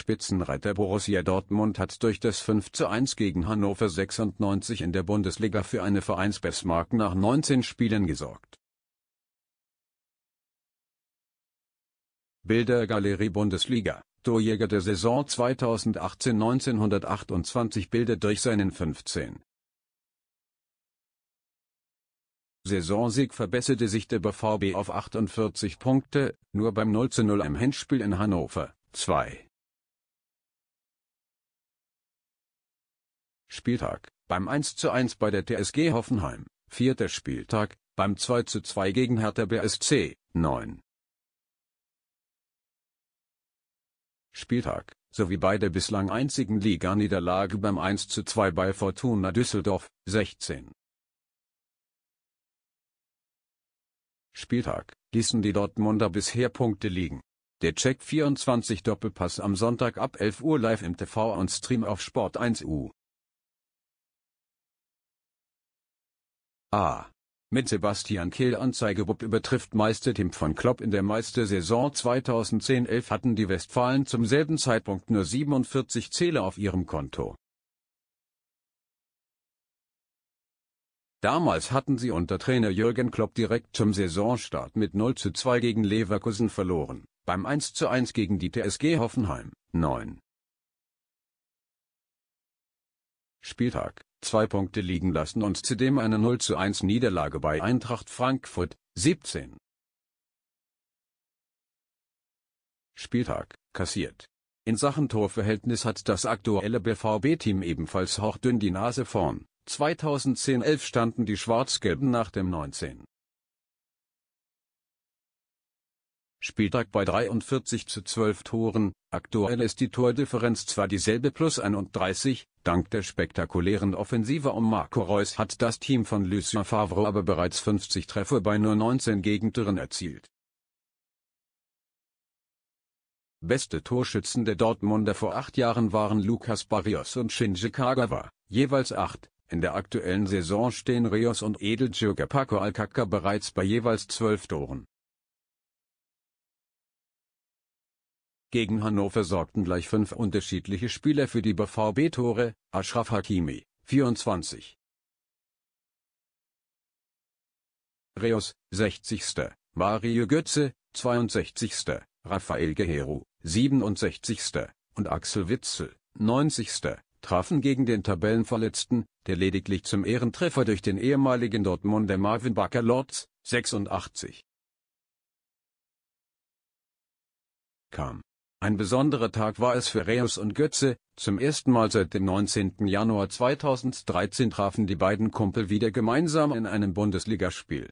Spitzenreiter Borussia Dortmund hat durch das 5:1 gegen Hannover 96 in der Bundesliga für eine Vereinsbestmarke nach 19 Spielen gesorgt. Bildergalerie Bundesliga Torjäger der Saison 2018-1928 Bilder durch seinen 15. Saisonsieg verbesserte sich der BVB auf 48 Punkte, nur beim 0:0 im Hinspiel in Hannover 2 Spieltag, beim 1:1 bei der TSG Hoffenheim, vierter Spieltag, beim 2:2 gegen Hertha BSC, 9. Spieltag, sowie bei der bislang einzigen Liga-Niederlage beim 1:2 bei Fortuna Düsseldorf, 16. Spieltag, ließen die Dortmunder bisher Punkte liegen. Der Check 24 Doppelpass am Sonntag ab 11 Uhr live im TV und Stream auf Sport 1 U. A. Mit Sebastian Kehl Anzeigebupp übertrifft Meister Tim von Klopp in der Meistersaison 2010-11 hatten die Westfalen zum selben Zeitpunkt nur 47 Zähler auf ihrem Konto. Damals hatten sie unter Trainer Jürgen Klopp direkt zum Saisonstart mit 0 zu 2 gegen Leverkusen verloren, beim 1 zu 1 gegen die TSG Hoffenheim, 9. Spieltag zwei Punkte liegen lassen und zudem eine 0 zu 1 Niederlage bei Eintracht Frankfurt, 17. Spieltag, kassiert. In Sachen Torverhältnis hat das aktuelle BVB-Team ebenfalls hochdünn die Nase vorn. 2010-11 standen die Schwarz-Gelben nach dem 19. Spieltag bei 43 zu 12 Toren, aktuell ist die Tordifferenz zwar dieselbe plus 31, Dank der spektakulären Offensive um Marco Reus hat das Team von Lucien Favre aber bereits 50 Treffer bei nur 19 Gegentoren erzielt. Beste Torschützen der Dortmunder vor acht Jahren waren Lucas Barrios und Shinji Kagawa, jeweils acht. In der aktuellen Saison stehen Rios und Edeljürger Paco Alcacca bereits bei jeweils zwölf Toren. Gegen Hannover sorgten gleich fünf unterschiedliche Spieler für die BVB-Tore, Ashraf Hakimi, 24. Reus, 60. Mario Götze, 62. Rafael Guerrero, 67. und Axel Witzel, 90. trafen gegen den Tabellenverletzten, der lediglich zum Ehrentreffer durch den ehemaligen Dortmunder Marvin Bakker Lords, 86. kam. Ein besonderer Tag war es für Reus und Götze, zum ersten Mal seit dem 19. Januar 2013 trafen die beiden Kumpel wieder gemeinsam in einem Bundesligaspiel